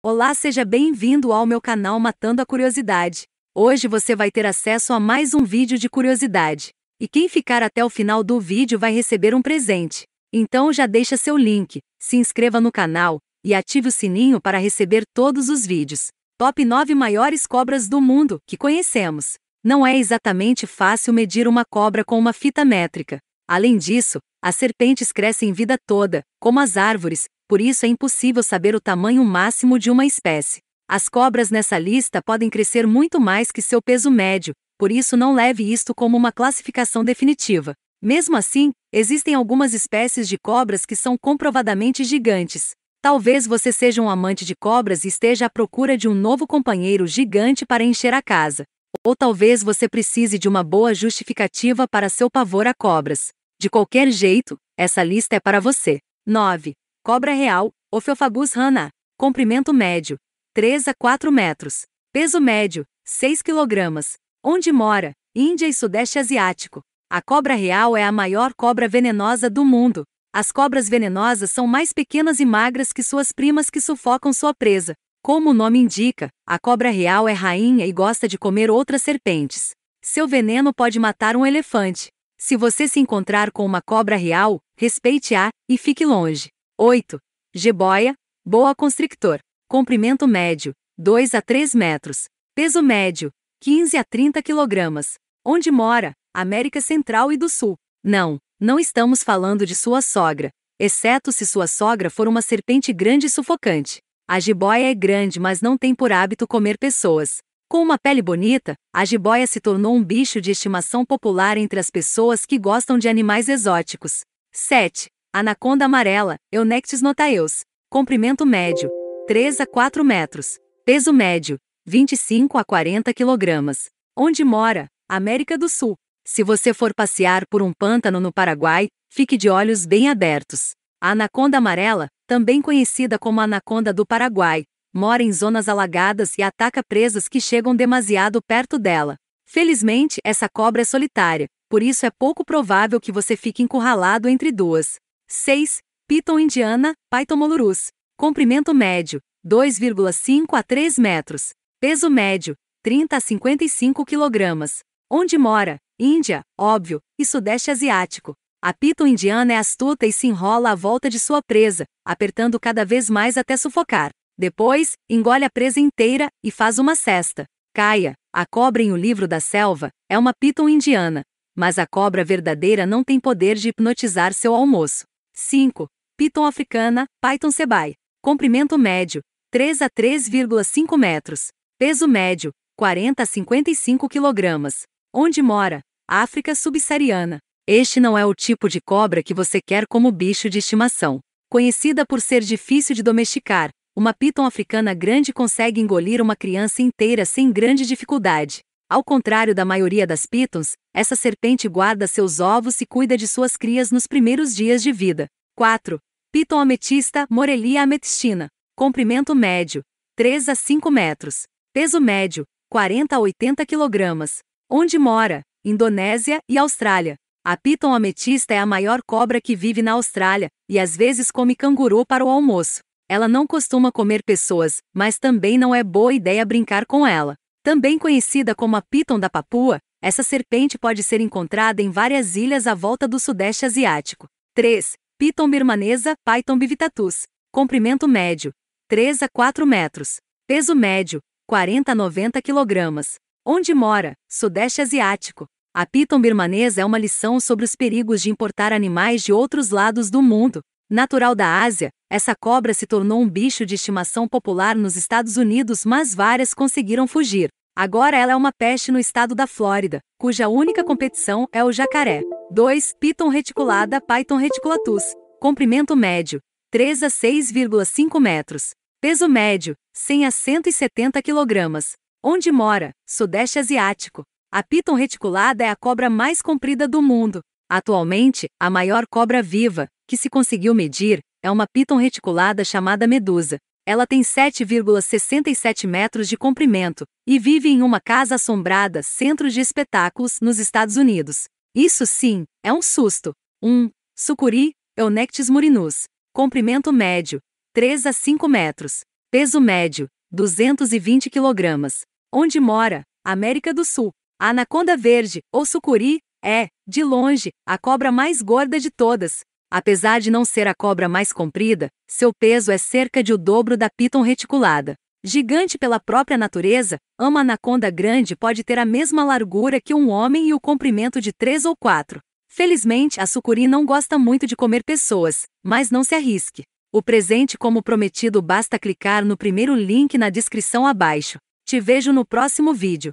Olá, seja bem-vindo ao meu canal Matando a Curiosidade. Hoje você vai ter acesso a mais um vídeo de curiosidade. E quem ficar até o final do vídeo vai receber um presente. Então já deixa seu link, se inscreva no canal e ative o sininho para receber todos os vídeos. Top 9 maiores cobras do mundo que conhecemos. Não é exatamente fácil medir uma cobra com uma fita métrica. Além disso, as serpentes crescem vida toda, como as árvores, por isso é impossível saber o tamanho máximo de uma espécie. As cobras nessa lista podem crescer muito mais que seu peso médio, por isso não leve isto como uma classificação definitiva. Mesmo assim, existem algumas espécies de cobras que são comprovadamente gigantes. Talvez você seja um amante de cobras e esteja à procura de um novo companheiro gigante para encher a casa. Ou talvez você precise de uma boa justificativa para seu pavor a cobras. De qualquer jeito, essa lista é para você. 9. Cobra real, Ophiophagus rana. Comprimento médio, 3 a 4 metros. Peso médio, 6 kg. Onde mora? Índia e Sudeste Asiático. A cobra real é a maior cobra venenosa do mundo. As cobras venenosas são mais pequenas e magras que suas primas que sufocam sua presa. Como o nome indica, a cobra real é rainha e gosta de comer outras serpentes. Seu veneno pode matar um elefante. Se você se encontrar com uma cobra real, respeite-a e fique longe. 8. Jeboia, boa constrictor. Comprimento médio, 2 a 3 metros. Peso médio, 15 a 30 quilogramas. Onde mora? América Central e do Sul. Não, não estamos falando de sua sogra, exceto se sua sogra for uma serpente grande e sufocante. A jiboia é grande, mas não tem por hábito comer pessoas. Com uma pele bonita, a jiboia se tornou um bicho de estimação popular entre as pessoas que gostam de animais exóticos. 7. Anaconda amarela, Eunectis notaeus. Comprimento médio, 3 a 4 metros. Peso médio, 25 a 40 quilogramas. Onde mora? América do Sul. Se você for passear por um pântano no Paraguai, fique de olhos bem abertos. A anaconda amarela, também conhecida como anaconda do Paraguai, mora em zonas alagadas e ataca presas que chegam demasiado perto dela. Felizmente, essa cobra é solitária, por isso é pouco provável que você fique encurralado entre duas. 6. Piton indiana, Python molurus. Comprimento médio, 2,5 a 3 metros. Peso médio, 30 a 55 kg. Onde mora? Índia, óbvio, e Sudeste Asiático. A piton indiana é astuta e se enrola à volta de sua presa, apertando cada vez mais até sufocar. Depois, engole a presa inteira e faz uma cesta. Caia, a cobra em O Livro da Selva, é uma piton indiana, mas a cobra verdadeira não tem poder de hipnotizar seu almoço. 5. Python africana, Python sebai. Comprimento médio, 3 a 3,5 metros. Peso médio, 40 a 55 kg. Onde mora? África subsaariana. Este não é o tipo de cobra que você quer como bicho de estimação. Conhecida por ser difícil de domesticar, uma piton africana grande consegue engolir uma criança inteira sem grande dificuldade. Ao contrário da maioria das pitons, essa serpente guarda seus ovos e cuida de suas crias nos primeiros dias de vida. 4. Piton ametista, Morelia ametistina. Comprimento médio, 3 a 5 metros. Peso médio, 40 a 80 kg. Onde mora? Indonésia e Austrália. A piton ametista é a maior cobra que vive na Austrália e às vezes come canguru para o almoço. Ela não costuma comer pessoas, mas também não é boa ideia brincar com ela. Também conhecida como a piton da Papua, essa serpente pode ser encontrada em várias ilhas à volta do Sudeste Asiático. 3. Piton birmanesa, Python bivitatus. Comprimento médio, 3 a 4 metros. Peso médio, 40 a 90 kg. Onde mora? Sudeste Asiático. A piton birmanesa é uma lição sobre os perigos de importar animais de outros lados do mundo, Natural da Ásia, essa cobra se tornou um bicho de estimação popular nos Estados Unidos, mas várias conseguiram fugir. Agora ela é uma peste no estado da Flórida, cuja única competição é o jacaré. 2. Python reticulada Python reticulatus. Comprimento médio: 3 a 6,5 metros. Peso médio: 100 a 170 kg. Onde mora? Sudeste Asiático. A Python reticulada é a cobra mais comprida do mundo. Atualmente, a maior cobra viva, que se conseguiu medir, é uma piton reticulada chamada medusa. Ela tem 7,67 metros de comprimento e vive em uma casa assombrada, centro de espetáculos, nos Estados Unidos. Isso sim, é um susto. 1. Um, sucuri, Eunectis murinus. Comprimento médio, 3 a 5 metros. Peso médio, 220 kg. Onde mora? América do Sul. A anaconda verde, ou sucuri, é, de longe, a cobra mais gorda de todas, Apesar de não ser a cobra mais comprida, seu peso é cerca de o dobro da piton reticulada. Gigante pela própria natureza, uma anaconda grande pode ter a mesma largura que um homem e o comprimento de três ou quatro. Felizmente, a sucuri não gosta muito de comer pessoas, mas não se arrisque. O presente como prometido basta clicar no primeiro link na descrição abaixo. Te vejo no próximo vídeo.